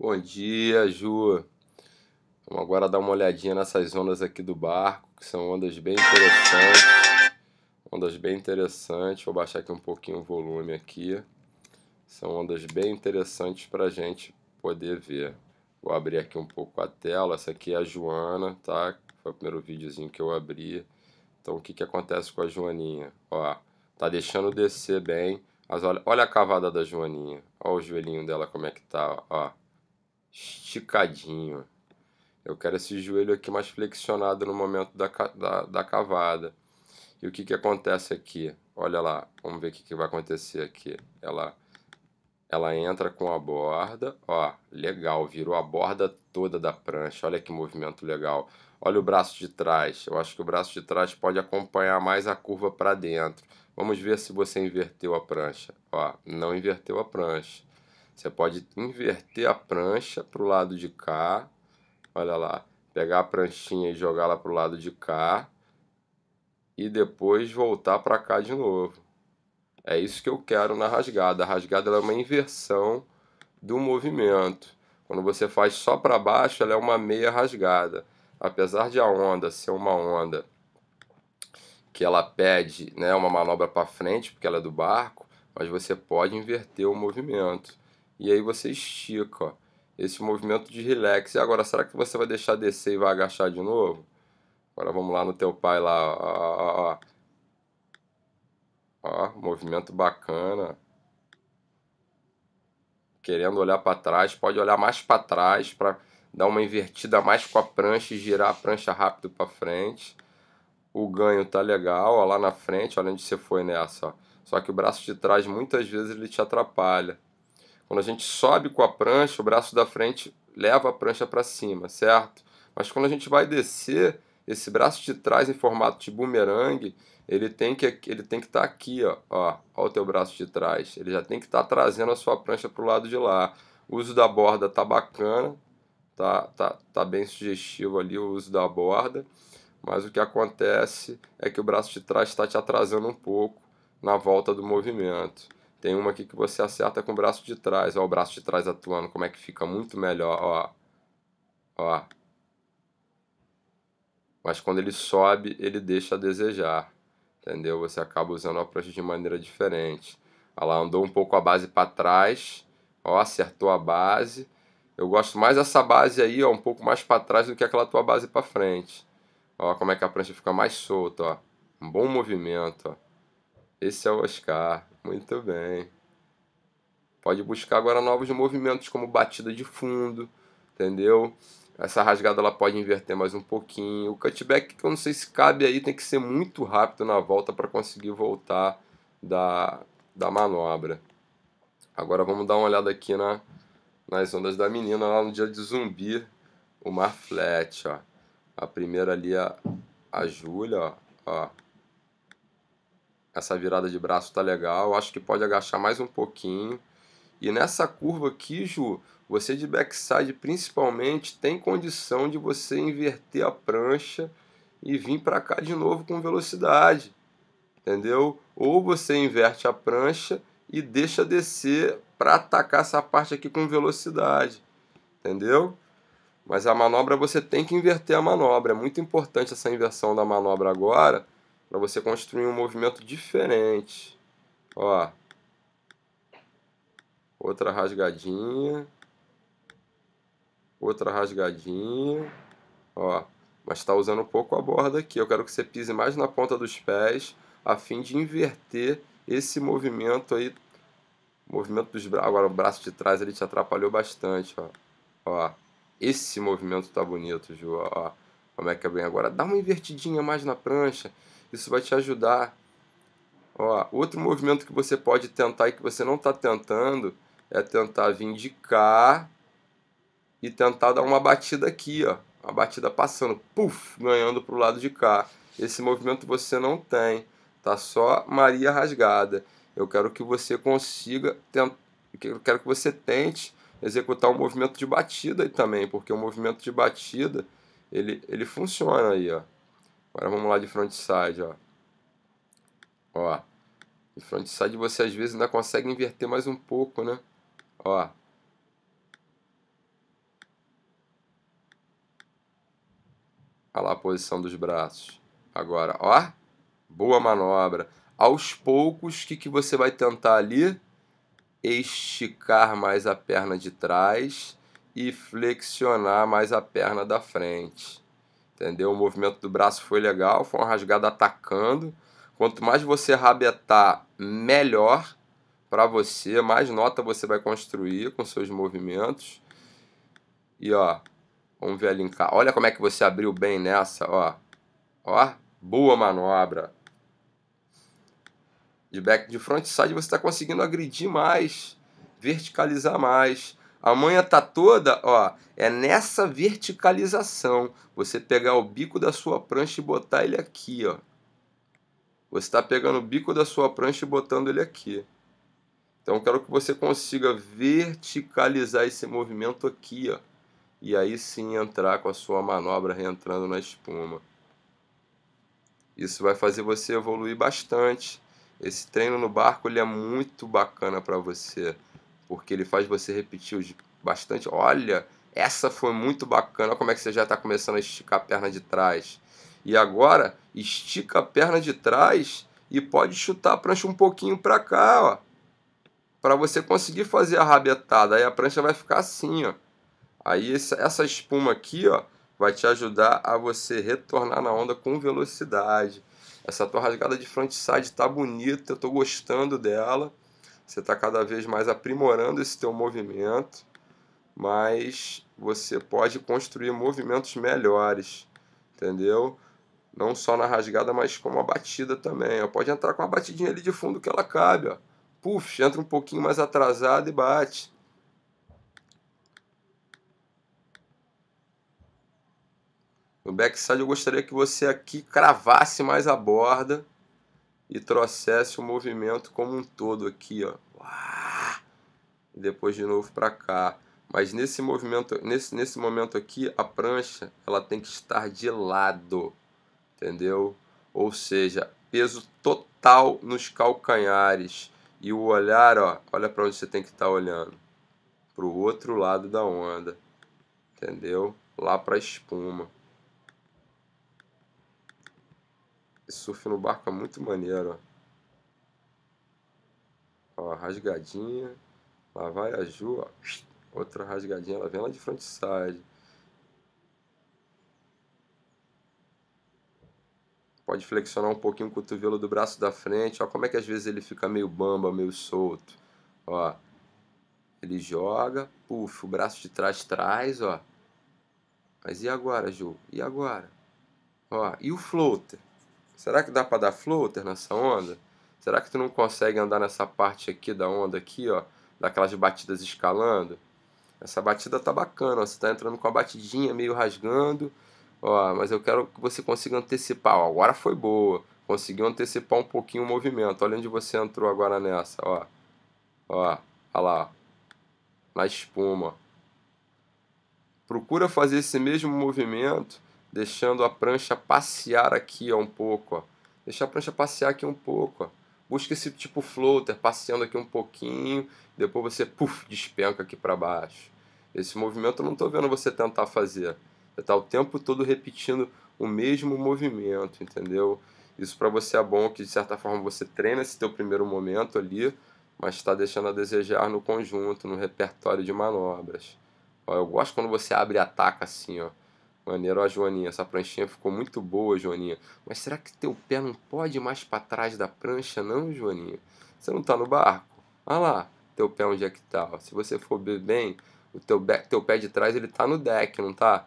Bom dia, Ju. Vamos agora dar uma olhadinha nessas ondas aqui do barco, que são ondas bem interessantes. Ondas bem interessantes. Vou baixar aqui um pouquinho o volume aqui. São ondas bem interessantes para a gente poder ver. Vou abrir aqui um pouco a tela. Essa aqui é a Joana, tá? Foi o primeiro videozinho que eu abri. Então, o que, que acontece com a Joaninha? Ó, tá deixando descer bem. Mas olha, olha a cavada da Joaninha. Olha o joelhinho dela como é que tá, ó esticadinho. Eu quero esse joelho aqui mais flexionado no momento da, da, da cavada. E o que, que acontece aqui? Olha lá, vamos ver o que, que vai acontecer aqui. Ela, ela entra com a borda, ó, legal, virou a borda toda da prancha. Olha que movimento legal. Olha o braço de trás. Eu acho que o braço de trás pode acompanhar mais a curva para dentro. Vamos ver se você inverteu a prancha. Ó, não inverteu a prancha. Você pode inverter a prancha para o lado de cá. Olha lá. Pegar a pranchinha e jogá-la para o lado de cá. E depois voltar para cá de novo. É isso que eu quero na rasgada. A rasgada é uma inversão do movimento. Quando você faz só para baixo, ela é uma meia rasgada. Apesar de a onda ser uma onda que ela pede né, uma manobra para frente, porque ela é do barco, mas você pode inverter o movimento. E aí você estica, ó, esse movimento de relax. E agora, será que você vai deixar descer e vai agachar de novo? Agora vamos lá no teu pai lá, ó, ó, ó. ó movimento bacana. Querendo olhar para trás, pode olhar mais para trás para dar uma invertida mais com a prancha e girar a prancha rápido para frente. O ganho tá legal, ó, lá na frente, olha onde você foi nessa, ó. Só que o braço de trás muitas vezes ele te atrapalha. Quando a gente sobe com a prancha, o braço da frente leva a prancha para cima, certo? Mas quando a gente vai descer, esse braço de trás em formato de bumerangue, ele tem que ele tem que estar tá aqui, ó, ó, ó, o teu braço de trás. Ele já tem que estar tá trazendo a sua prancha para o lado de lá. O uso da borda tá bacana, tá, tá, tá bem sugestivo ali o uso da borda, mas o que acontece é que o braço de trás está te atrasando um pouco na volta do movimento. Tem uma aqui que você acerta com o braço de trás. Ó, o braço de trás atuando, como é que fica muito melhor, ó. Ó. Mas quando ele sobe, ele deixa a desejar. Entendeu? Você acaba usando o approach de maneira diferente. Ó lá, andou um pouco a base para trás. Ó, acertou a base. Eu gosto mais dessa base aí, ó, um pouco mais para trás do que aquela tua base para frente. Ó, como é que a prancha fica mais solta, ó. Um bom movimento, ó. Esse é o Oscar. Muito bem. Pode buscar agora novos movimentos, como batida de fundo, entendeu? Essa rasgada ela pode inverter mais um pouquinho. O cutback, que eu não sei se cabe aí, tem que ser muito rápido na volta para conseguir voltar da, da manobra. Agora vamos dar uma olhada aqui na, nas ondas da menina, lá no dia de zumbi, o mar flat, ó. A primeira ali, a, é a Júlia, ó, ó essa virada de braço tá legal, acho que pode agachar mais um pouquinho. E nessa curva aqui, Ju, você de backside principalmente tem condição de você inverter a prancha e vir para cá de novo com velocidade, entendeu? Ou você inverte a prancha e deixa descer para atacar essa parte aqui com velocidade, entendeu? Mas a manobra você tem que inverter a manobra, é muito importante essa inversão da manobra agora para você construir um movimento diferente. Ó, outra rasgadinha, outra rasgadinha, ó, mas está usando um pouco a borda aqui. Eu quero que você pise mais na ponta dos pés, a fim de inverter esse movimento aí, movimento dos braços, agora o braço de trás ele te atrapalhou bastante, ó, ó, esse movimento tá bonito, João. ó como é que é bem agora. Dá uma invertidinha mais na prancha, isso vai te ajudar. Ó, outro movimento que você pode tentar e que você não está tentando é tentar vir de cá e tentar dar uma batida aqui, ó. Uma batida passando, puf, ganhando para o lado de cá. Esse movimento você não tem, tá só Maria rasgada. Eu quero que você consiga, tent... eu quero que você tente executar um movimento de batida aí também, porque o movimento de batida ele, ele funciona aí, ó. Agora vamos lá de frontside, ó. Ó. De frontside você às vezes ainda consegue inverter mais um pouco, né? Ó. Olha lá a posição dos braços. Agora, ó. Boa manobra. Aos poucos, o que, que você vai tentar ali? Esticar mais a perna de trás e flexionar mais a perna da frente. Entendeu? O movimento do braço foi legal, foi uma rasgada atacando. Quanto mais você rabetar, melhor para você, mais nota você vai construir com seus movimentos. E ó, vamos ver ali em cá. Olha como é que você abriu bem nessa, ó. Ó, boa manobra. De back de front side você está conseguindo agredir mais, verticalizar mais. A manha tá toda, ó, é nessa verticalização. Você pegar o bico da sua prancha e botar ele aqui, ó. Você está pegando o bico da sua prancha e botando ele aqui. Então quero que você consiga verticalizar esse movimento aqui, ó. E aí sim entrar com a sua manobra reentrando na espuma. Isso vai fazer você evoluir bastante. Esse treino no barco ele é muito bacana para você porque ele faz você repetir bastante. Olha, essa foi muito bacana, olha como é que você já está começando a esticar a perna de trás. E agora, estica a perna de trás e pode chutar a prancha um pouquinho para cá, ó. Para você conseguir fazer a rabetada. Aí a prancha vai ficar assim, ó. Aí essa espuma aqui, ó, vai te ajudar a você retornar na onda com velocidade. Essa tua rasgada de frontside tá bonita, eu tô gostando dela. Você está cada vez mais aprimorando esse teu movimento, mas você pode construir movimentos melhores, entendeu? Não só na rasgada, mas com uma batida também. Ó. Pode entrar com uma batidinha ali de fundo que ela cabe, ó. Puf, entra um pouquinho mais atrasado e bate. No backside eu gostaria que você aqui cravasse mais a borda e trouxesse o movimento como um todo aqui, ó. E depois de novo para cá. Mas nesse movimento, nesse, nesse momento aqui, a prancha ela tem que estar de lado, entendeu? Ou seja, peso total nos calcanhares e o olhar, ó, olha para onde você tem que estar tá olhando, para o outro lado da onda, entendeu? Lá para a espuma. surf no barco é muito maneiro, ó. Ó, rasgadinha. Lá vai a Ju, ó. Outra rasgadinha, ela vem lá de frontside. Pode flexionar um pouquinho o cotovelo do braço da frente. Ó como é que às vezes ele fica meio bamba, meio solto. Ó. Ele joga, puf, o braço de trás traz, ó. Mas e agora, Ju? E agora? Ó, e o floater? Será que dá para dar floater nessa onda? Será que tu não consegue andar nessa parte aqui da onda aqui, ó, daquelas batidas escalando? Essa batida tá bacana, ó, você tá entrando com a batidinha meio rasgando, ó, mas eu quero que você consiga antecipar, ó, agora foi boa, conseguiu antecipar um pouquinho o movimento, olha onde você entrou agora nessa, ó, ó, olha lá, na espuma, Procura fazer esse mesmo movimento deixando a prancha passear aqui ó, um pouco. Ó. Deixar a prancha passear aqui um pouco. Ó. Busca esse tipo floater passeando aqui um pouquinho, depois você puff, despenca aqui para baixo. Esse movimento eu não estou vendo você tentar fazer. Você está o tempo todo repetindo o mesmo movimento, entendeu? Isso para você é bom que de certa forma você treina esse teu primeiro momento ali, mas está deixando a desejar no conjunto, no repertório de manobras. Ó, eu gosto quando você abre e ataca assim, ó. Maneiro, ó, Joaninha, essa pranchinha ficou muito boa, Joaninha. Mas será que teu pé não pode ir mais para trás da prancha, não, Joaninha? Você não tá no barco? Olha lá, teu pé onde é que tá, Se você for ver bem, o teu, teu pé de trás, ele tá no deck, não tá?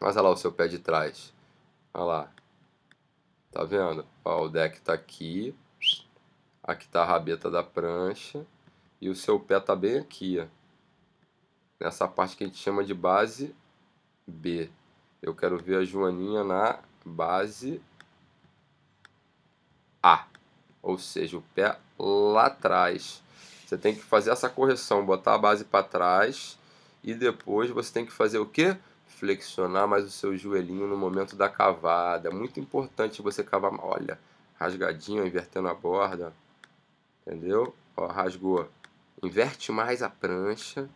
Mas olha lá o seu pé de trás. Olha lá. Tá vendo? Ó, o deck tá aqui. Aqui tá a rabeta da prancha. E o seu pé tá bem aqui, ó. Nessa parte que a gente chama de base B. Eu quero ver a Joaninha na base A. Ou seja, o pé lá atrás. Você tem que fazer essa correção, botar a base para trás e depois você tem que fazer o quê? Flexionar mais o seu joelhinho no momento da cavada. É muito importante você cavar, olha, rasgadinho, invertendo a borda. Entendeu? Ó, rasgou. Inverte mais a prancha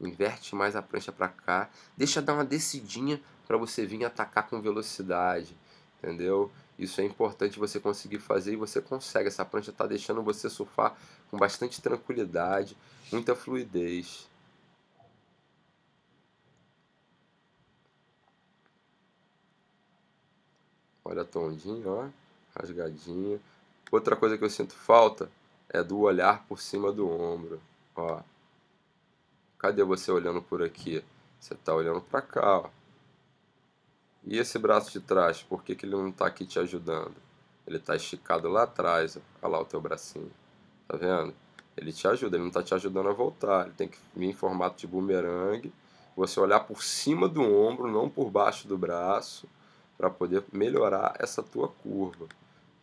inverte mais a prancha para cá, deixa dar uma descidinha para você vir atacar com velocidade, entendeu? Isso é importante você conseguir fazer e você consegue. Essa prancha está deixando você surfar com bastante tranquilidade, muita fluidez. Olha a tondinha, ó, rasgadinha. Outra coisa que eu sinto falta é do olhar por cima do ombro, ó. Cadê você olhando por aqui? Você está olhando para cá, ó. E esse braço de trás, por que, que ele não está aqui te ajudando? Ele está esticado lá atrás, ó. olha lá o teu bracinho. Tá vendo? Ele te ajuda, ele não está te ajudando a voltar. Ele tem que vir em formato de bumerangue. Você olhar por cima do ombro, não por baixo do braço, para poder melhorar essa tua curva.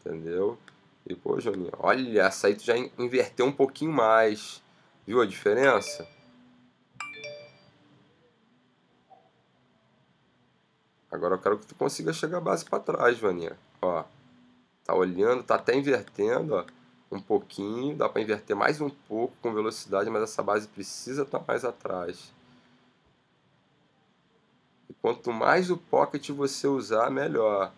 Entendeu? E, pô, Joninho, olha, essa aí tu já inverteu um pouquinho mais. Viu a diferença? Agora eu quero que tu consiga chegar a base para trás, Vaninha. Ó, tá olhando, tá até invertendo, ó, um pouquinho, dá para inverter mais um pouco com velocidade, mas essa base precisa estar tá mais atrás. E quanto mais o pocket você usar, melhor.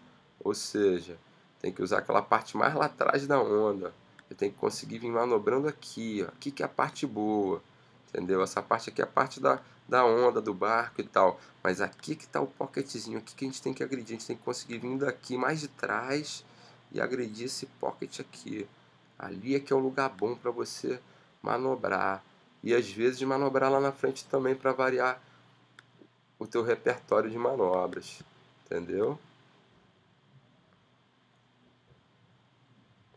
Ou seja, tem que usar aquela parte mais lá atrás da onda. Você tem que conseguir vir manobrando aqui, ó. Aqui que é a parte boa, entendeu? Essa parte aqui é a parte da da onda, do barco e tal. Mas aqui que está o pocketzinho, aqui que a gente tem que agredir. A gente tem que conseguir vir daqui mais de trás e agredir esse pocket aqui. Ali é que é um lugar bom para você manobrar. E às vezes manobrar lá na frente também para variar o teu repertório de manobras. Entendeu?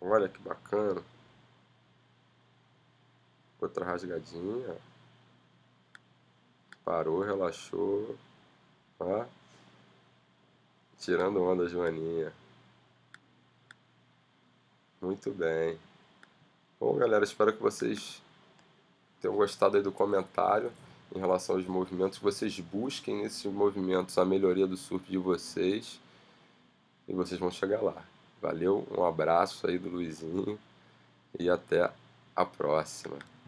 Olha que bacana. Outra rasgadinha. Parou, relaxou. Ó. Tirando onda, Joaninha. Muito bem. Bom, galera, espero que vocês tenham gostado do comentário em relação aos movimentos. Vocês busquem nesses movimentos a melhoria do surf de vocês e vocês vão chegar lá. Valeu, um abraço aí do Luizinho e até a próxima.